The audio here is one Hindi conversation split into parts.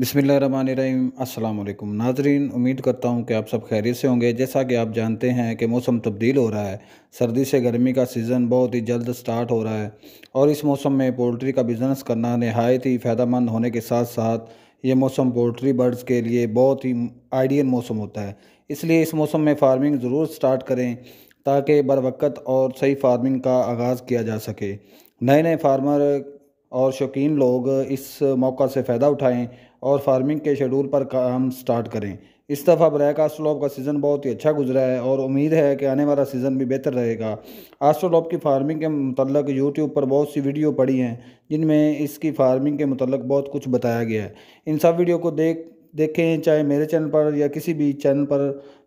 बिसमीम् अल्लाम नाजरीन उम्मीद करता हूँ कि आप सब खैरियत से होंगे जैसा कि आप जानते हैं कि मौसम तब्दील हो रहा है सर्दी से गर्मी का सीज़न बहुत ही जल्द स्टार्ट हो रहा है और इस मौसम में पोल्ट्री का बिज़नेस करना नहायत ही फ़ायदेमंद होने के साथ साथ ये मौसम पोल्ट्री बर्ड्स के लिए बहुत ही आइडियल मौसम होता है इसलिए इस मौसम में फार्मिंग ज़रूर स्टार्ट करें ताकि बर वक्त और सही फार्मिंग का आगाज़ किया जा सके नए नए फार्मर और शौकीन लोग इस मौका से फ़ायदा उठाएँ और फार्मिंग के शेड्यूल पर काम स्टार्ट करें इस दफ़ा ब्रैक आस्ट्रोलॉप का सीज़न बहुत ही अच्छा गुजरा है और उम्मीद है कि आने वाला सीज़न भी बेहतर रहेगा आस्ट्रोलॉप की फार्मिंग के मतलब यूट्यूब पर बहुत सी वीडियो पड़ी हैं जिनमें इसकी फार्मिंग के मतलब बहुत कुछ बताया गया है इन सब वीडियो को देख देखें चाहे मेरे चैनल पर या किसी भी चैनल पर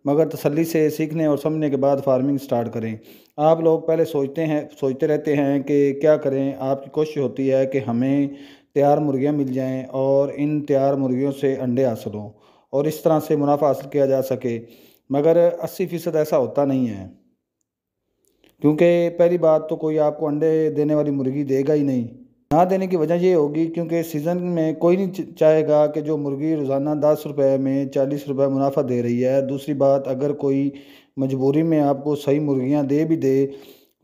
मगर तसली से सीखने और समझने के बाद फार्मिंग स्टार्ट करें आप लोग पहले सोचते हैं सोचते रहते हैं कि क्या करें आपकी कोशिश होती है कि हमें तैयार मुर्गियाँ मिल जाएँ और इन तैयार मुर्गियों से अंडे हासिल हों और इस तरह से मुनाफा हासिल किया जा सके मगर अस्सी फ़ीसद ऐसा होता नहीं है क्योंकि पहली बात तो कोई आपको अंडे देने वाली मुर्गी देगा ही नहीं ना देने की वजह ये होगी क्योंकि सीज़न में कोई नहीं चाहेगा कि जो मुर्गी रोज़ाना दस रुपये में चालीस रुपए मुनाफा दे रही है दूसरी बात अगर कोई मजबूरी में आपको सही मुर्गियाँ दे भी दे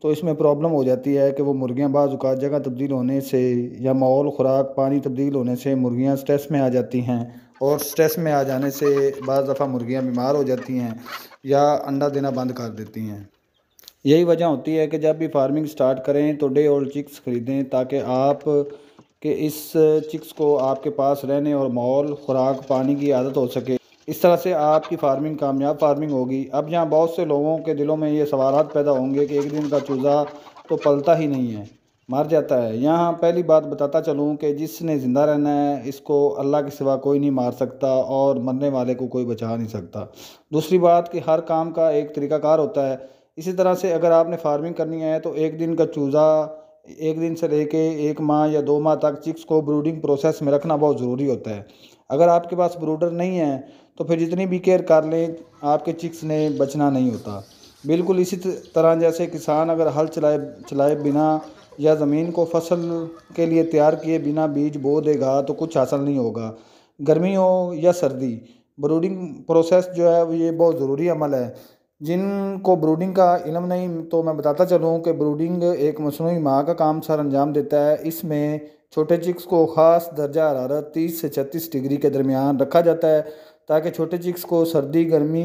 तो इसमें प्रॉब्लम हो जाती है कि वो मुर्गियाँ बाज़ात जगह तब्दील होने से या माहौल खुराक पानी तब्दील होने से मुर्गियाँ स्ट्रेस में आ जाती हैं और स्ट्रेस में आ जाने से बज़ दफ़ा मुर्गियाँ बीमार हो जाती हैं या अंडा देना बंद कर देती हैं यही वजह होती है कि जब भी फार्मिंग स्टार्ट करें तो डे ओल्ड चिक्स ख़रीदें ताकि आप के इस चिक्स को आपके पास रहने और माहौल खुराक पानी की आदत हो सके इस तरह से आपकी फार्मिंग कामयाब फार्मिंग होगी अब यहाँ बहुत से लोगों के दिलों में ये सवाल पैदा होंगे कि एक दिन का चूज़ा तो पलता ही नहीं है मर जाता है यहाँ पहली बात बताता चलूँ कि जिसने ज़िंदा रहना है इसको अल्लाह के सिवा कोई नहीं मार सकता और मरने वाले को कोई बचा नहीं सकता दूसरी बात कि हर काम का एक तरीक़ाकार होता है इसी तरह से अगर आपने फार्मिंग करनी है तो एक दिन का चूज़ा एक दिन से लेके एक माह या दो माह तक चिक्स को ब्रूडिंग प्रोसेस में रखना बहुत ज़रूरी होता है अगर आपके पास ब्रूडर नहीं है तो फिर जितनी भी केयर कर लें आपके चिक्स ने बचना नहीं होता बिल्कुल इसी तरह जैसे किसान अगर हल चलाए चलाए बिना या ज़मीन को फसल के लिए तैयार किए बिना बीज बो देगा तो कुछ हासिल नहीं होगा गर्मी हो या सर्दी ब्रूडिंग प्रोसेस जो है ये बहुत ज़रूरी अमल है जिनको ब्रूडिंग का इलम नहीं तो मैं बताता चलूँ कि ब्रूडिंग एक मसनू माँ का काम सर अंजाम देता है इसमें छोटे चिक्स को ख़ास दर्जा हरारत 30 से 36 डिग्री के दरमियान रखा जाता है ताकि छोटे चिक्स को सर्दी गर्मी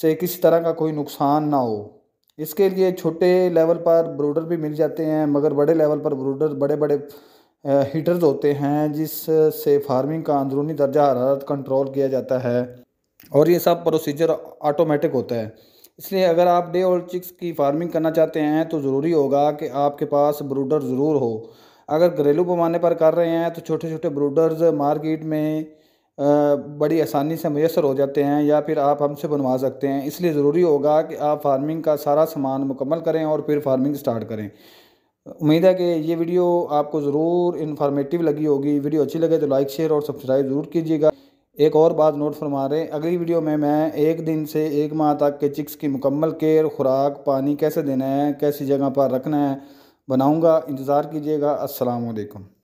से किसी तरह का कोई नुकसान ना हो इसके लिए छोटे लेवल पर ब्रूडर भी मिल जाते हैं मगर बड़े लेवल पर ब्रूडर बड़े बड़े हीटर्स होते हैं जिससे फार्मिंग का अंदरूनी दर्जा हरारत कंट्रोल किया जाता है और ये सब प्रोसीजर ऑटोमेटिक होता है इसलिए अगर आप डे ओल्ड चिक्स की फार्मिंग करना चाहते हैं तो ज़रूरी होगा कि आपके पास ब्रूडर ज़रूर हो अगर घरेलू पैमाने पर कर रहे हैं तो छोटे छोटे ब्रूडर्स मार्केट में बड़ी आसानी से मैसर हो जाते हैं या फिर आप हमसे बनवा सकते हैं इसलिए ज़रूरी होगा कि आप फार्मिंग का सारा सामान मुकम्मल करें और फिर फार्मिंग स्टार्ट करें उम्मीद है कि ये वीडियो आपको ज़रूर इन्फॉर्मेटिव लगी होगी वीडियो अच्छी लगे तो लाइक शेयर और सब्सक्राइब ज़रूर कीजिएगा एक और बात नोट फरमा रहे हैं अगली वीडियो में मैं एक दिन से एक माह तक के चिक्स की मुकम्मल केयर खुराक पानी कैसे देना है कैसी जगह पर रखना है बनाऊँगा इंतज़ार कीजिएगा असलकम